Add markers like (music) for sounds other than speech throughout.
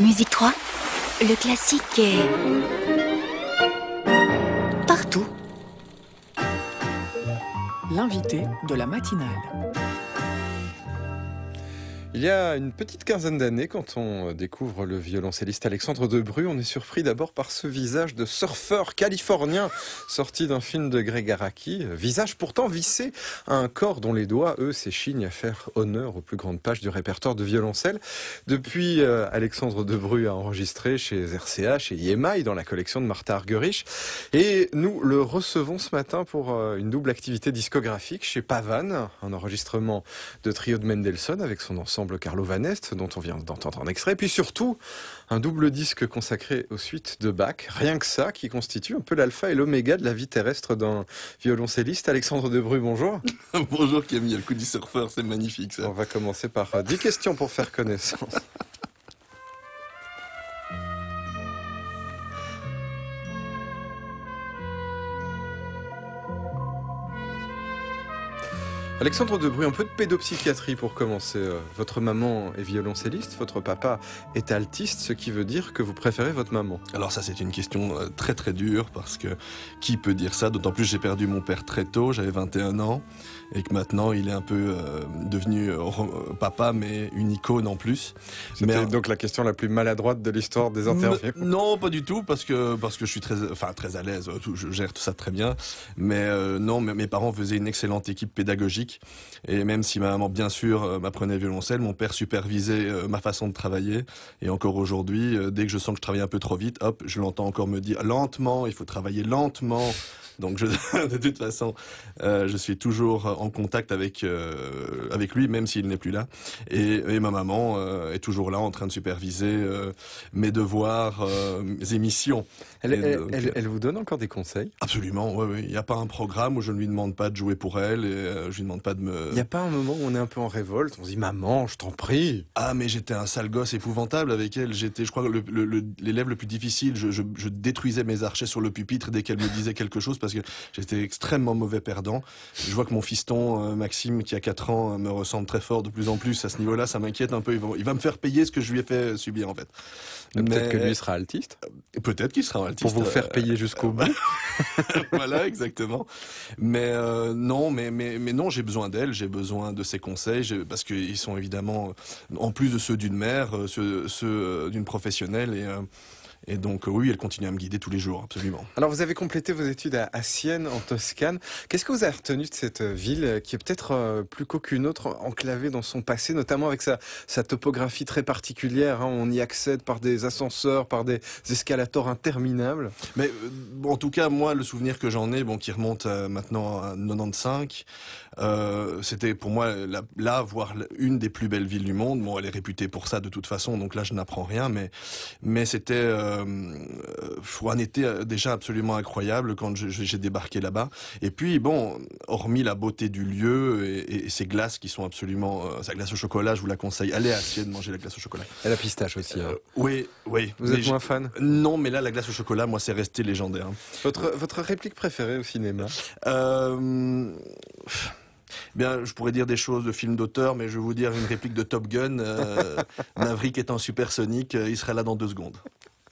Musique 3, le classique est partout. L'invité de la matinale. Il y a une petite quinzaine d'années, quand on découvre le violoncelliste Alexandre Debru, on est surpris d'abord par ce visage de surfeur californien sorti d'un film de Greg Araki, euh, visage pourtant vissé à un corps dont les doigts, eux, s'échignent à faire honneur aux plus grandes pages du répertoire de violoncelle. Depuis, Alexandre euh, Alexandre Debru a enregistré chez RCA, chez e IMI, dans la collection de Martha Argerich. Et nous le recevons ce matin pour euh, une double activité discographique chez Pavan, un enregistrement de trio de Mendelssohn avec son ensemble Carlo Van Est, dont on vient d'entendre un extrait, puis surtout un double disque consacré aux suites de Bach, rien que ça, qui constitue un peu l'alpha et l'oméga de la vie terrestre d'un violoncelliste. Alexandre Debru, bonjour. (laughs) bonjour Camille, le coup du surfeur, c'est magnifique ça. On va commencer par 10 euh, questions pour faire connaissance. Alexandre Debruy, un peu de pédopsychiatrie pour commencer. Euh, votre maman est violoncelliste, votre papa est altiste, ce qui veut dire que vous préférez votre maman. Alors ça c'est une question euh, très très dure parce que qui peut dire ça D'autant plus j'ai perdu mon père très tôt, j'avais 21 ans et que maintenant il est un peu euh, devenu papa mais une icône en plus. C'était donc la question la plus maladroite de l'histoire des interviews. Non, pas du tout parce que parce que je suis très très à l'aise, je gère tout ça très bien. Mais non, mes parents faisaient une excellente équipe pédagogique et même si ma maman, bien sûr, euh, m'apprenait violoncelle, mon père supervisait euh, ma façon de travailler. Et encore aujourd'hui, euh, dès que je sens que je travaille un peu trop vite, hop, je l'entends encore me dire lentement, il faut travailler lentement. Donc je, (laughs) de toute façon, je suis toujours en contact avec avec lui, même s'il n'est plus là. Et, ma maman est toujours là, en train de superviser mes devoirs, mes émissions. Elle, vous donne encore des conseils Absolument. Oui, oui. Il n'y a pas un programme où je ne lui demande pas de jouer pour elle et je lui demande il n'y a pas un moment où on est un peu en révolte, on se dit maman, je t'en prie. Ah mais j'étais un sale gosse épouvantable avec elle, j'étais je crois l'élève le, plus difficile, je, détruisais mes archets sur le pupitre dès qu'elle me disait quelque chose parce que j'étais extrêmement mauvais perdant. Je vois que mon fiston euh, Maxime qui a 4 ans euh, me ressemble très fort de plus en plus à ce niveau-là, ça m'inquiète un peu, il va me faire payer ce que je lui ai fait subir en fait. Peut-être que lui sera altiste. Peut-être qu'il sera altiste. Pour vous faire euh, payer jusqu'au euh, bout. (laughs) voilà, exactement. Mais euh, non, mais, mais, non, j'ai besoin d'elle, j'ai besoin de ses conseils, parce qu'ils sont évidemment, en plus de ceux d'une mère, ceux, d'une professionnelle. Et, et donc euh, oui, elle continue à me guider tous les jours, absolument. Alors vous avez complété vos études à, Sienne, en Toscane. Qu'est-ce que vous avez retenu de cette euh, ville euh, qui est peut-être plus qu'aucune autre enclavée dans son passé, notamment avec sa, topographie très particulière hein? On y accède par des ascenseurs, par des escalators interminables. Mais en tout cas, moi, le souvenir que j'en ai, bon, qui remonte maintenant à 95, c'était pour moi là, voire une des plus belles villes du monde. Bon, elle est réputée pour ça de toute façon, donc là, je n'apprends rien, mais mais c'était un euh, euh, été euh, déjà absolument incroyable quand j'ai débarqué là-bas. Et puis, bon, hormis la beauté du lieu et, ces glaces qui sont absolument... sa glace au chocolat, je vous la conseille. Allez à Sienne manger la glace au chocolat. Et la pistache aussi. Hein. Oui, oui. Vous êtes moins fan Non, mais là, la glace au chocolat, moi, c'est resté légendaire. Votre, réplique préférée au cinéma Bien, je pourrais dire des choses de films d'auteur, mais je vais vous dire une réplique de Top Gun. Euh, (laughs) est étant supersonique, il sera là dans deux secondes.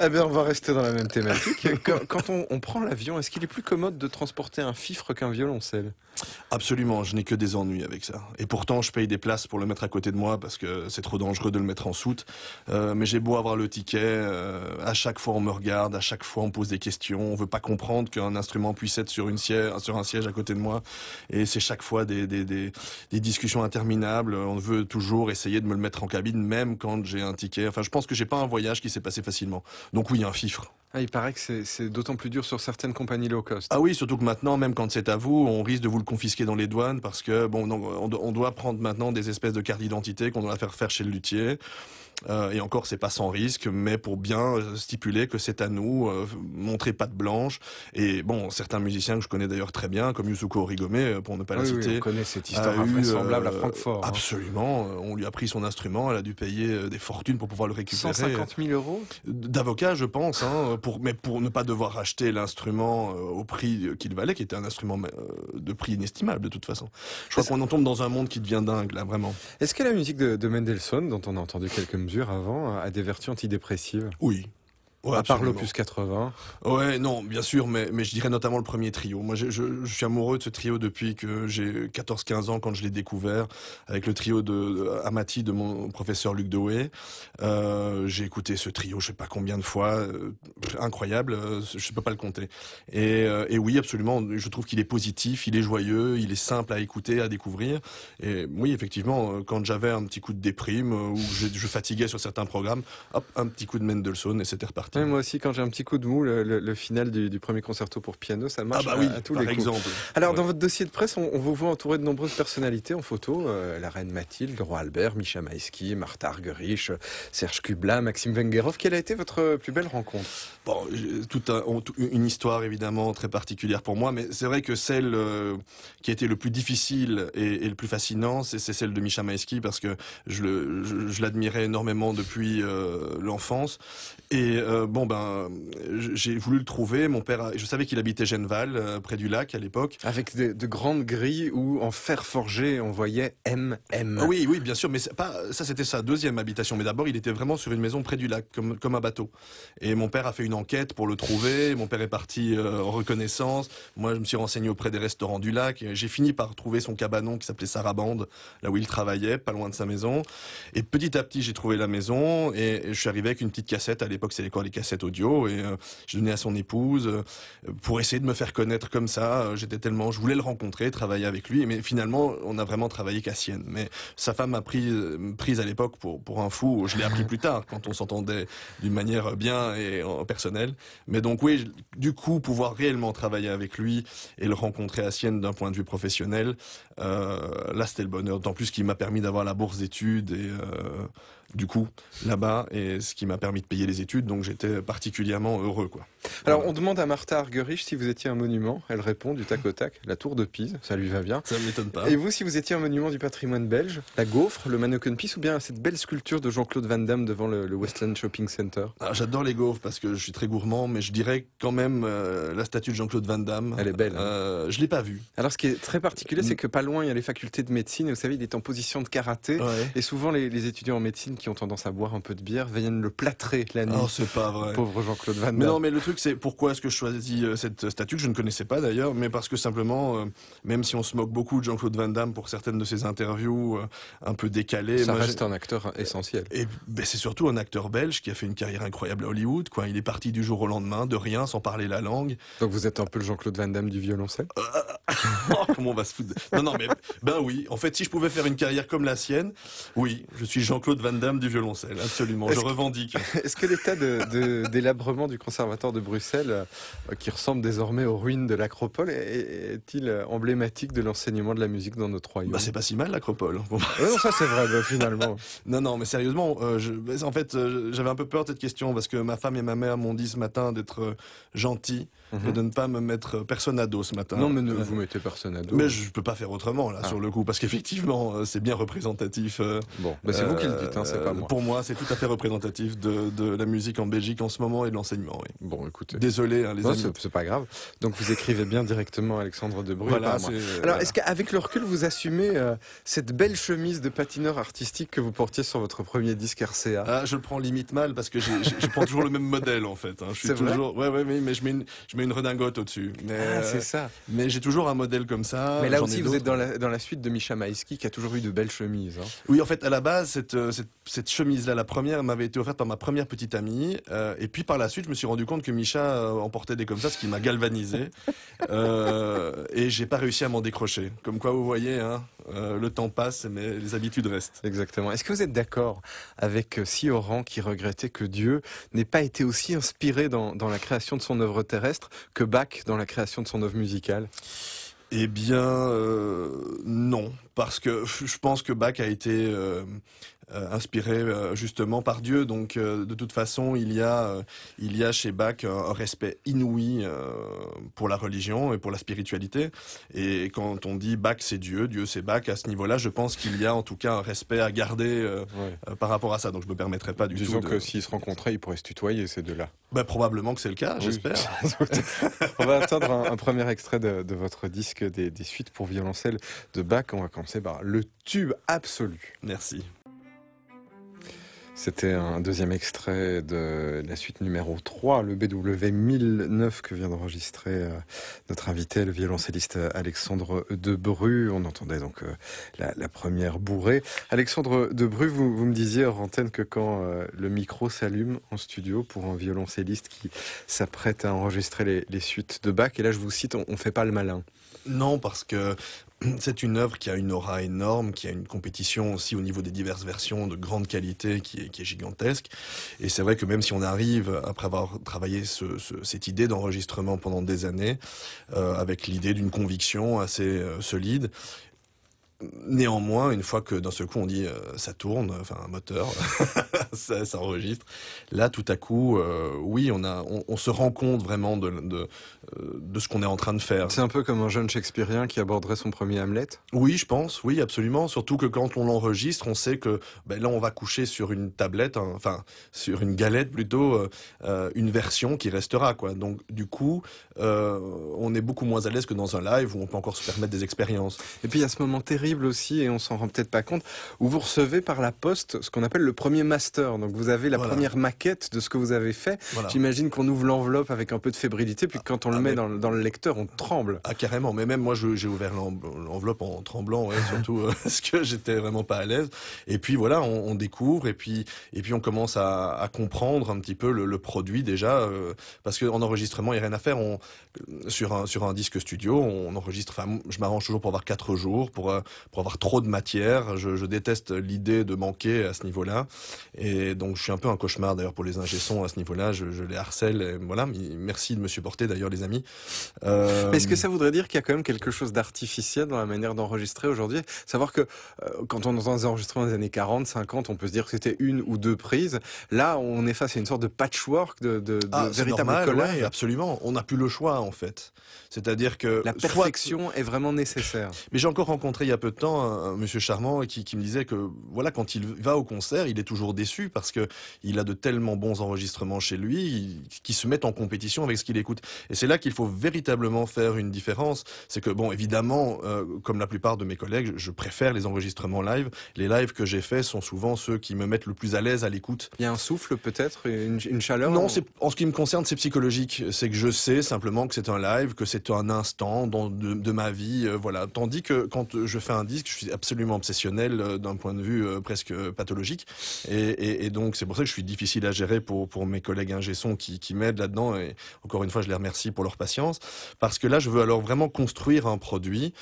Eh ben on va rester dans la même thématique. (laughs) quand, on, prend l'avion, est-ce qu'il est plus commode de transporter un fifre qu'un violoncelle Absolument, je n'ai que des ennuis avec ça. Et pourtant, je paye des places pour le mettre à côté de moi parce que c'est trop dangereux de le mettre en soute. Euh, mais j'ai beau avoir le ticket, euh, à chaque fois on me regarde, à chaque fois on pose des questions, on veut pas comprendre qu'un instrument puisse être sur, une un siège à côté de moi. Et c'est chaque fois des, des discussions interminables. On veut toujours essayer de me le mettre en cabine, même quand j'ai un ticket. Enfin, je pense que j'ai pas un voyage qui s'est passé facilement. Donc oui, il y a un fifre. Ah, il paraît que c'est d'autant plus dur sur certaines compagnies low cost. Ah oui, surtout que maintenant, même quand c'est à vous, on risque de vous le confisquer dans les douanes parce que bon, on, on doit prendre maintenant des espèces de cartes d'identité qu'on doit faire faire chez le luthier. Euh, et encore, c'est pas sans risque, mais pour bien euh, stipuler que c'est à nous, euh, montrer patte blanche. Et bon, certains musiciens que je connais d'ailleurs très bien, comme Yusuko Origome, pour ne pas oui, la citer, connaît cette histoire invraisemblable à Francfort. Hein. Absolument. On lui a pris son instrument, elle a dû payer des fortunes pour pouvoir le récupérer. 150 000 euros D'avocat, je pense, hein, pour, mais pour ne pas devoir acheter l'instrument au prix qu'il valait, qui était un instrument de prix inestimable de toute façon. Je crois qu'on en tombe dans un monde qui devient dingue, là, vraiment. Est-ce que la musique de, de Mendelssohn, dont on a entendu quelques avant euh, à des vertus antidépressives Oui, à part l'opus 80. Ouais, non, bien sûr, mais, mais je dirais notamment le premier trio. Moi, je, suis amoureux de ce trio depuis que j'ai 14-15 ans quand je l'ai découvert, avec le trio de, Amati de mon professeur Luc Dewey. Euh, j'ai écouté ce trio, je sais pas combien de fois, euh, incroyable, euh, je peux pas le compter. Et, oui, absolument, je trouve qu'il est positif, il est joyeux, il est simple à écouter, à découvrir. Et oui, effectivement, quand j'avais un petit coup de déprime ou je, je fatiguais sur certains programmes, hop, un petit coup de Mendelssohn et c'était reparti moi aussi, quand j'ai un petit coup de mou, le, final du, premier concerto pour piano, ça marche ah bah à, tous les coups. Exemple. Alors, dans votre dossier de presse, on, vous voit entouré de nombreuses personnalités en photo. Euh, la reine Mathilde, le roi Albert, Micha Maïski, Martha Argerich, Serge Kubla, Maxime Vengerov. Quelle a été votre plus belle rencontre Bon, une histoire évidemment très particulière pour moi, mais c'est vrai que celle euh, qui a été le plus difficile et, le plus fascinant, c'est celle de Micha Maïski parce que je l'admirais énormément depuis euh, l'enfance et euh, bon ben, j'ai voulu le trouver. Mon père, je savais qu'il habitait Genval, euh, près du lac à l'époque. Avec de, grandes grilles où en fer forgé on voyait MM. oui, oui, bien sûr, mais ça. C'était sa deuxième habitation, mais d'abord il était vraiment sur une maison près du lac, comme un bateau. Et mon père a fait une enquête pour le trouver. Mon père est parti euh, en reconnaissance. Moi, je me suis renseigné auprès des restaurants du lac. J'ai fini par trouver son cabanon qui s'appelait Sarabande, là où il travaillait, pas loin de sa maison. Et petit à petit, j'ai trouvé la maison et je suis arrivé avec une petite cassette. À l'époque, c'est cassette audio et euh, je donnais à son épouse euh, pour essayer de me faire connaître comme ça. Euh, j'étais tellement, je voulais le rencontrer, travailler avec lui, mais finalement, on a vraiment travaillé qu'à Sienne. Mais sa femme m'a pris, prise à l'époque pour, pour un fou. Je l'ai appris plus tard quand on s'entendait d'une manière bien et personnelle. Mais donc oui, du coup, pouvoir réellement travailler avec lui et le rencontrer à Sienne d'un point de vue professionnel, là c'était le bonheur. D'autant plus qu'il m'a permis d'avoir la bourse d'études et du coup là-bas et ce qui m'a permis de payer les études. Donc j'étais particulièrement heureux. Quoi. Alors on demande à Martha Argerich si vous étiez un monument. Elle répond du tac au tac, la tour de Pise, ça lui va bien. Ça ne m'étonne pas. Et vous, si vous étiez un monument du patrimoine belge, la gaufre, le mannequin Pis ou bien cette belle sculpture de Jean-Claude Van Damme devant le, Westland Shopping Center ah, J'adore les gaufres parce que je suis très gourmand, mais je dirais quand même euh, la statue de Jean-Claude Van Damme. Elle est belle. Je hein. ne euh, je l'ai pas vue. Alors ce qui est très particulier, c'est que pas loin, il y a les facultés de médecine et vous savez, il est en position de karaté. Et souvent, les étudiants en médecine qui ont tendance à boire un peu de bière viennent le plâtrer la nuit. Non oh, c'est pas vrai. (laughs) Pauvre Jean-Claude Van Damme. Mais non, mais le truc, c'est pourquoi est-ce que je choisis euh, cette statue que je ne connaissais pas d'ailleurs, mais parce que simplement, euh, même si on se moque beaucoup de Jean-Claude Van Damme pour certaines de ses interviews euh, un peu décalées. Ça reste un acteur essentiel. Et ben, c'est surtout un acteur belge qui a fait une carrière incroyable à Hollywood, quoi. Il est parti du jour au lendemain, de rien, sans parler la langue. Donc vous êtes un peu le Jean-Claude Van Damme du violoncelle (laughs) oh, Comment on va se foutre Non, non, mais ben oui. En fait, si je pouvais faire une carrière comme la sienne, oui, je suis Jean-Claude Van Damme du violoncelle, absolument. Je revendique. (laughs) Est-ce que l'état de, délabrement du conservatoire de Bruxelles, euh, qui ressemble désormais aux ruines de l'Acropole, est-il emblématique de l'enseignement de la musique dans notre royaume bah, C'est pas si mal l'Acropole. Ah non, ça c'est vrai, bah, finalement. (laughs) non, non, mais sérieusement, euh, en fait, euh, j'avais un peu peur de cette question parce que ma femme et ma mère m'ont dit ce matin d'être gentil de mhm. ne pas me mettre personne à dos ce matin. Non, mais ne euh, vous mettez personne à dos. Mais je peux pas faire autrement là ah. sur le coup parce qu'effectivement euh, c'est bien représentatif. Euh, bon, bah, c'est vous qui le dites, hein, c'est pas moi. Pour moi, c'est tout à fait représentatif de, de, la musique en Belgique en ce moment et de l'enseignement. Bon, écoutez. Désolé, hein, les non, C'est pas grave. Donc vous écrivez bien directement Alexandre de Voilà, pas Alors est-ce qu'avec le recul vous assumez cette belle chemise de patineur artistique que vous portiez sur votre premier disque RCA ah, Je le prends limite mal parce que je prends toujours le même modèle en fait. Hein. Je suis toujours. ouais, ouais, mais, mais je mets une, une redingote au-dessus. Mais, ah, c'est euh, ça. Mais j'ai toujours un modèle comme ça. Mais là aussi, vous êtes dans la, suite de Micha Maïski qui a toujours eu de belles chemises. Hein. Oui, en fait, à la base, euh, cette, chemise-là, la première, m'avait été offerte par ma première petite amie. Euh, et puis par la suite, je me suis rendu compte que Micha en portait des comme ça, ce qui m'a galvanisé. (laughs) euh, et j'ai pas réussi à m'en décrocher. Comme quoi, vous voyez, hein, euh, le temps passe, mais les habitudes restent. Exactement. Est-ce que vous êtes d'accord avec euh, Sioran qui regrettait que Dieu n'ait pas été aussi inspiré dans, la création de son œuvre terrestre que Bach dans la création de son œuvre musicale eh bien, euh, non, parce que je pense que Bach a été euh, inspiré euh, justement par Dieu. Donc euh, de toute façon, il y a, chez Bach un, respect inouï pour la religion et pour la spiritualité. Et quand on dit Bach c'est Dieu, Dieu c'est Bach, à ce niveau-là, je pense qu'il y a en tout cas un respect à garder par rapport à ça. Donc je me permettrai pas du Disons tout. Disons que s'ils se rencontraient, ils pourraient se tutoyer ces deux-là. Bah, probablement que c'est le cas, j'espère. (laughs) on va attendre un, premier extrait de, votre disque des, des, suites pour violoncelle de Bach. On va commencer par le tube absolu. Merci. C'était un deuxième extrait de la suite numéro 3, le BW 1009 que vient d'enregistrer euh, notre invité, le violoncelliste Alexandre Debru. On entendait donc euh, la, première bourrée. Alexandre Debru, vous, vous me disiez hors antenne que quand euh, le micro s'allume en studio pour un violoncelliste qui s'apprête à enregistrer les, suites de Bach, et là je vous cite, on, ne fait pas le malin. Non, parce que c'est une œuvre qui a une aura énorme, qui a une compétition aussi au niveau des diverses versions de grande qualité qui est, gigantesque. Et c'est vrai que même si on arrive, après avoir travaillé cette idée d'enregistrement pendant des années, euh, avec l'idée d'une conviction assez euh, solide, Néanmoins, une fois que dans ce coup on dit euh, ça tourne, enfin un moteur, (laughs) ça, ça, enregistre, là tout à coup, euh, oui, on, se rend compte vraiment euh, de, ce qu'on est en train de faire. C'est un peu comme un jeune Shakespearean qui aborderait son premier Hamlet Oui, je pense, oui, absolument. Surtout que quand on l'enregistre, on sait que ben là on va coucher sur une tablette, hein, enfin sur une galette plutôt, une version qui restera. quoi. Donc du coup, on est beaucoup moins à l'aise que dans un live où on peut encore se permettre des expériences. Et puis à ce moment terrible, aussi, et on s'en rend peut-être pas compte, où vous recevez par la poste ce qu'on appelle le premier master. Donc vous avez la première maquette de ce que vous avez fait. J'imagine qu'on ouvre l'enveloppe avec un peu de fébrilité, puis quand on ah, le met dans, le lecteur, on tremble. Ah carrément, mais même moi j'ai ouvert l'enveloppe en tremblant, surtout euh, (laughs) parce que j'étais vraiment pas à l'aise. Et puis voilà, on, découvre, et puis, et puis on commence à, comprendre un petit peu le, produit déjà, euh, parce qu'en enregistrement, il n'y a rien à faire. sur, un, sur un disque studio, on enregistre, enfin je m'arrange toujours pour avoir quatre jours, pour, euh, pour avoir trop de matière. Je, déteste l'idée de manquer à ce niveau-là. Et donc, je suis un peu un cauchemar d'ailleurs pour les ingessons à ce niveau-là. Je, les harcèle. Et voilà. Merci de me supporter d'ailleurs, les amis. Euh, Mais est-ce que ça voudrait dire qu'il y a quand même quelque chose d'artificiel dans la manière d'enregistrer aujourd'hui Savoir que euh, quand on entend des enregistrements des années 40, 50, on peut se dire que c'était une ou deux prises. Là, on est face à une sorte de patchwork de, de, de ah, véritable absolument. On n'a plus le choix en fait. C'est-à-dire que la perfection est vraiment nécessaire. Mais j'ai encore rencontré il y a peu de temps un, monsieur Charmant qui, qui, me disait que voilà quand il va au concert, il est toujours déçu parce que il a de tellement bons enregistrements chez lui qui se mettent en compétition avec ce qu'il écoute. Et c'est là qu'il faut véritablement faire une différence. C'est que bon, évidemment, euh, comme la plupart de mes collègues, je préfère les enregistrements live. Les lives que j'ai faits sont souvent ceux qui me mettent le plus à l'aise à l'écoute. Il y a un souffle peut-être, une, chaleur. Non, en ce qui me concerne, c'est psychologique. C'est que je sais simplement que c'est un live, que c'est un instant dans, de, ma vie, euh, voilà. Tandis que quand je fais un disque, je suis absolument obsessionnel euh, d'un point de vue euh, presque euh, pathologique. Et, donc, c'est pour ça que je suis difficile à gérer pour, pour mes collègues ingé qui, qui m'aident là-dedans. Et encore une fois, je les remercie pour leur patience. Parce que là, je veux alors vraiment construire un produit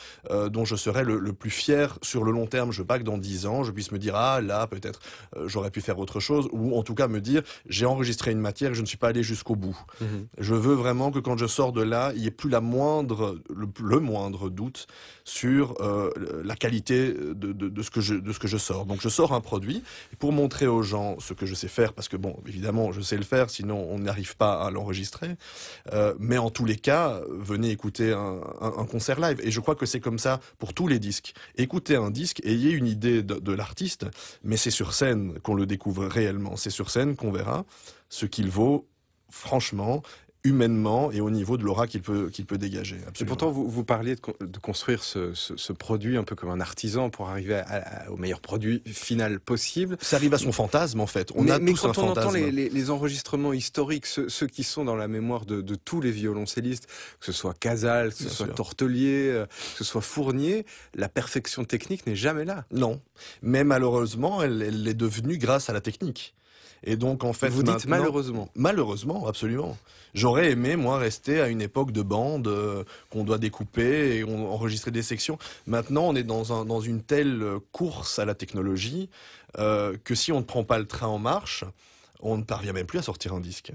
dont je serai le, plus fier sur le long terme. Je veux pas que dans 10 ans, je puisse me dire, ah là, peut-être j'aurais pu faire autre chose. Ou en tout cas, me dire, j'ai enregistré une matière, je ne suis pas allé jusqu'au bout. Mhm. Je veux vraiment que quand je sors de là, il n'y ait plus la moindre, le, moindre doute sur euh, la qualité euh, de, ce que je, de ce que je sors. Donc je sors un produit pour montrer aux gens ce que je sais faire, parce que bon, évidemment, je sais le faire, sinon on n'arrive pas à l'enregistrer. Euh, mais en tous les cas, venez écouter un, concert live. Et je crois que c'est comme ça pour tous les disques. Écoutez un disque, ayez une idée de l'artiste, mais c'est sur scène qu'on le découvre réellement. C'est sur scène qu'on verra ce qu'il vaut franchement humainement et au niveau de l'aura qu'il peut, qu'il peut dégager. Et pourtant, vous, vous parliez de, construire ce, ce, produit un peu comme un artisan pour arriver au meilleur produit final possible. Ça arrive à son fantasme, en fait. On mais, a mais quand on entend les, les, les, enregistrements historiques, ceux, qui sont dans la mémoire de, tous les violoncellistes, que ce soit Casal, que ce soit Tortelier, euh, que ce soit Fournier, la perfection technique n'est jamais là. Non. Mais malheureusement, elle est devenue grâce à la technique. Et donc, en fait, vous dites malheureusement. Malheureusement, absolument. J'aurais aimé, moi, rester à une époque de bande euh, qu'on doit découper et enregistrer des sections. Maintenant, on est dans, une telle course à la technologie euh, que si on ne prend pas le train en marche, on ne parvient même plus à sortir un disque.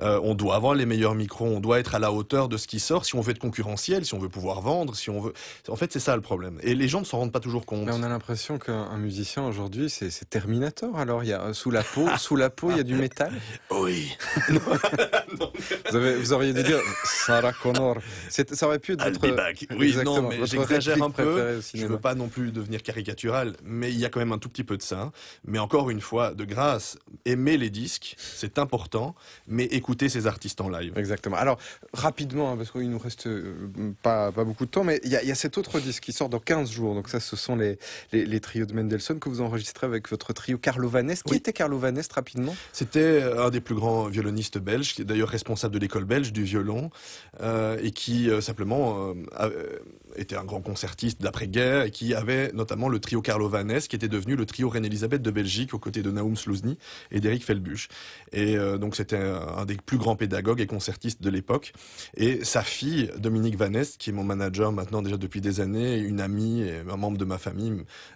Euh, on doit avoir les meilleurs micros, on doit être à la hauteur de ce qui sort si on veut être concurrentiel, si on veut pouvoir vendre, si on veut. En fait, c'est ça le problème. Et les gens ne s'en rendent pas toujours compte. Mais on a l'impression qu'un musicien aujourd'hui, c'est, Terminator. Alors, y a euh, sous la peau, (laughs) sous la peau, il y a du métal. Oui. (laughs) Vous, auriez dû dire Sarah Connor. ça aurait pu être votre. Oui, non, mais j'exagère un peu. Je ne veux pas non plus devenir caricatural, mais il y a quand même un tout petit peu de ça. Mais encore une fois, de grâce, aimer les disques, c'est important, mais écouter ces artistes en live. Exactement. Alors, rapidement, hein, parce qu'il nous reste euh, pas, pas beaucoup de temps, mais il y, a cet autre disque qui sort dans 15 jours. Donc ça, ce sont les, les, trios de Mendelssohn que vous enregistrez avec votre trio Carlo Qui était Carlo Vanest, rapidement C'était euh, un des plus grands violonistes belges, qui est d'ailleurs responsable de l'école belge du violon, euh, et qui simplement était un grand concertiste d'après-guerre et qui avait notamment le trio Carlo vanès qui était devenu le trio Reine-Elisabeth de Belgique aux côtés de Naum Slouzny et d'Éric Felbuch. Et euh, donc c'était un des plus grands pédagogues et concertistes de l'époque. Et sa fille, Dominique Vanès qui est mon manager maintenant déjà depuis des années, une amie et un membre de ma famille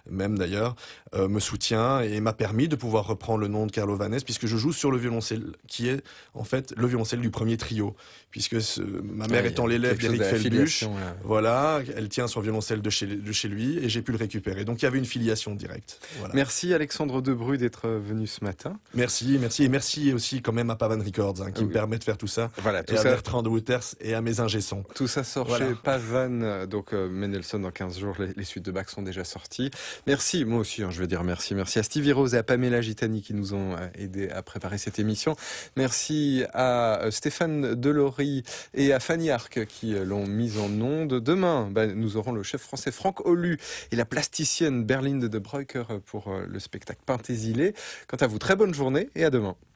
même d'ailleurs, euh, me soutient et m'a permis de pouvoir reprendre le nom de Carlo vanès puisque je joue sur le violoncelle qui est en fait le violoncelle du premier trio puisque ma mère étant l'élève d'Éric Felbuch, voilà, elle tient son violoncelle de chez, lui et j'ai pu le récupérer. Donc il y avait une filiation directe. Merci Alexandre Debru d'être venu ce matin. Merci, merci et merci aussi quand même à Pavan Records hein, qui ah me permet de faire tout ça. Voilà, tout et à Bertrand de Wouters et à mes ingessons. Tout ça sort chez Pavan, donc euh, Mendelssohn dans 15 jours, les, suites de Bach sont déjà sorties. Merci, moi aussi hein, je veux dire merci. Merci à Stevie Rose et à Pamela Gitani qui nous ont euh, aidés à préparer cette émission. Merci à euh, Stéphane Delory et à Fanny Arc qui euh, l'ont mise en ondes. Demain, bah, nous aurons le chef français Franck Olu et la plasticienne Berline de Breuker pour euh, le spectacle Peint Quant à vous, très bonne journée et à demain.